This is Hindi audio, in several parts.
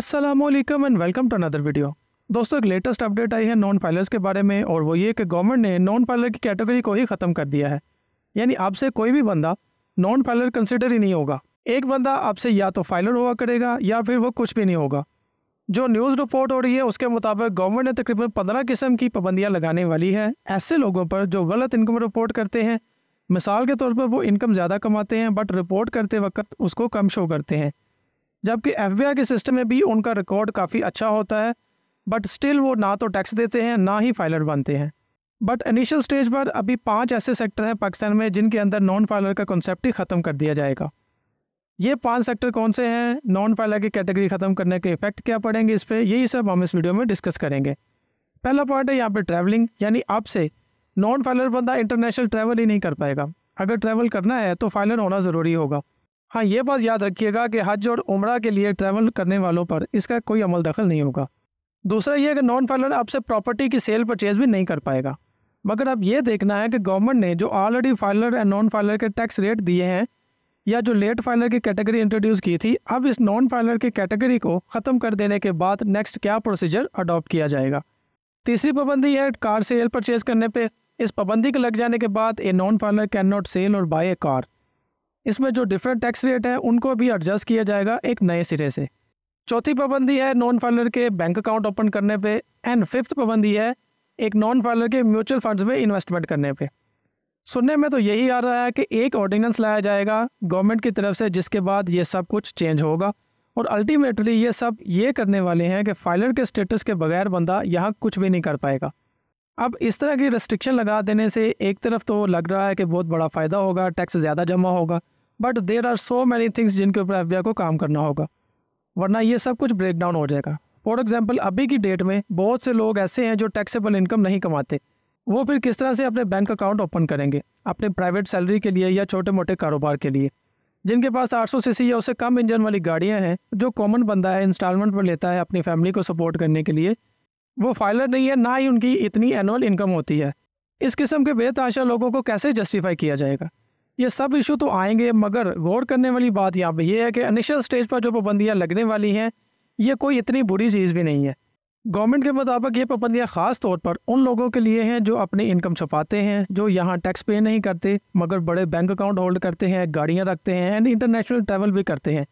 Aslam and welcome to another video दोस्तों एक लेटेस्ट अपडेट आई है नॉन फाइलर्स के बारे में और वो ये कि गवर्नमेंट ने नॉन फाइलर की कैटेगरी को ही ख़त्म कर दिया है यानी आपसे कोई भी बंदा नॉन फाइलर कंसिडर ही नहीं होगा एक बंदा आपसे या तो फाइलर हुआ करेगा या फिर वो कुछ भी नहीं होगा जो न्यूज़ रिपोर्ट हो रही है उसके मुताबिक गवर्नमेंट ने तकरीबन पंद्रह किस्म की पाबंदियाँ लगाने वाली है ऐसे लोगों पर जो गलत इनकम रिपोर्ट करते हैं मिसाल के तौर पर वो इनकम ज़्यादा कमाते हैं बट रिपोर्ट करते वक्त उसको कम शो करते हैं जबकि एफ के सिस्टम में भी उनका रिकॉर्ड काफ़ी अच्छा होता है बट स्टिल वो ना तो टैक्स देते हैं ना ही फाइलर बनते हैं बट इनिशियल स्टेज पर अभी पांच ऐसे सेक्टर हैं पाकिस्तान में जिनके अंदर नॉन फाइलर का कॉन्सेप्ट ही ख़त्म कर दिया जाएगा ये पांच सेक्टर कौन से हैं नॉन फाइलर की कैटेगरी ख़त्म करने के इफेक्ट क्या पड़ेंगे इस पर यही सब हम इस वीडियो में डिस्कस करेंगे पहला पॉइंट है यहाँ पर ट्रैवलिंग यानी अब से नॉन फाइलर बंदा इंटरनेशनल ट्रैवल ही नहीं कर पाएगा अगर ट्रैवल करना है तो फाइलर होना ज़रूरी होगा हाँ ये बात याद रखिएगा कि हज और उम्र के लिए ट्रैवल करने वालों पर इसका कोई अमल दखल नहीं होगा दूसरा यह कि नॉन फाइलर आपसे प्रॉपर्टी की सेल परचेज भी नहीं कर पाएगा मगर अब ये देखना है कि गवर्नमेंट ने जो already filer and non filer के टैक्स रेट दिए हैं या जो लेट फाइलर की कैटेगरी इंट्रोड्यूस की थी अब इस नॉन फाइलर की कैटेगरी को ख़त्म कर देने के बाद नेक्स्ट क्या प्रोसीजर अडॉप्ट किया जाएगा तीसरी पाबंदी है कार सेल परचेज करने पर इस पाबंदी के लग जाने के बाद a non filer can not sell और बाय ए कार इसमें जो डिफरेंट टैक्स रेट है उनको भी एडजस्ट किया जाएगा एक नए सिरे से चौथी पाबंदी है नॉन फाइलर के बैंक अकाउंट ओपन करने पे एंड फिफ्थ पाबंदी है एक नॉन फाइलर के म्यूचुअल फंड्स में इन्वेस्टमेंट करने पे सुनने में तो यही आ रहा है कि एक ऑर्डिनेंस लाया जाएगा गवर्नमेंट की तरफ से जिसके बाद ये सब कुछ चेंज होगा और अल्टीमेटली ये सब ये करने वाले हैं कि फाइलर के स्टेटस के बगैर बंदा यहाँ कुछ भी नहीं कर पाएगा अब इस तरह की रेस्ट्रिक्शन लगा देने से एक तरफ तो लग रहा है कि बहुत बड़ा फ़ायदा होगा टैक्स ज़्यादा जमा होगा but there are so many things जिनके ऊपर एफ को काम करना होगा वरना ये सब कुछ ब्रेक डाउन हो जाएगा फॉर एग्ज़ाम्पल अभी की डेट में बहुत से लोग ऐसे हैं जो टैक्सेबल इनकम नहीं कमाते वो फिर किस तरह से अपने बैंक अकाउंट ओपन करेंगे अपने प्राइवेट सैलरी के लिए या छोटे मोटे कारोबार के लिए जिनके पास 800 सीसी या उससे कम इंजन वाली गाड़ियां हैं जो कॉमन बंदा है इंस्टॉलमेंट पर लेता है अपनी फैमिली को सपोर्ट करने के लिए वो फाइलर नहीं है ना ही उनकी इतनी एनुअल इनकम होती है इस किस्म के बेताशा लोगों को कैसे जस्टिफाई किया जाएगा ये सब इशू तो आएंगे मगर गौर करने वाली बात यहाँ पर यह है कि इनिशियल स्टेज पर जो पाबंदियाँ लगने वाली हैं ये कोई इतनी बुरी चीज़ भी नहीं है गवर्नमेंट के मुताबिक ये पाबंदियाँ ख़ास तौर पर उन लोगों के लिए हैं जो अपनी इनकम छुपाते हैं जो यहाँ टैक्स पे नहीं करते मगर बड़े बैंक अकाउंट होल्ड करते हैं गाड़ियाँ रखते हैं एंड इंटरनेशनल ट्रैवल भी करते हैं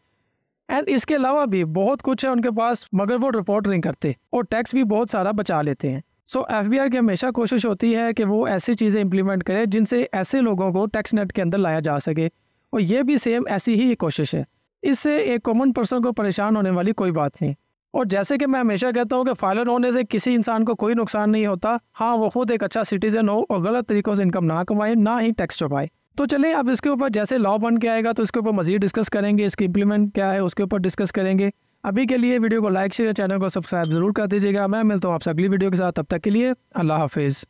एंड इसके अलावा भी बहुत कुछ है उनके पास मगर वो रिपोर्ट नहीं करते और टैक्स भी बहुत सारा बचा लेते हैं सो so, एफ की हमेशा कोशिश होती है कि वो ऐसी चीज़ें इंप्लीमेंट करे जिनसे ऐसे लोगों को टैक्स नेट के अंदर लाया जा सके और ये भी सेम ऐसी ही कोशिश है इससे एक कॉमन पर्सन को परेशान होने वाली कोई बात नहीं और जैसे कि मैं हमेशा कहता हूँ कि फाइलर होने से किसी इंसान को कोई नुकसान नहीं होता हाँ वो खुद एक अच्छा सिटीज़न हो और गलत तरीक़ों से इनकम ना कमाए ना ही टैक्स छुपाए तो चलें अब इसके ऊपर जैसे लॉ बन के आएगा तो इसके ऊपर मजीद डिस्कस करेंगे इसकी इम्प्लीमेंट क्या है उसके ऊपर डिस्कस करेंगे अभी के लिए वीडियो को लाइक शेयर चैनल को सब्सक्राइब ज़रूर कर दीजिएगा मैं मिलता हूँ आपसे अगली वीडियो के साथ तब तक के लिए अल्लाह हाफिज़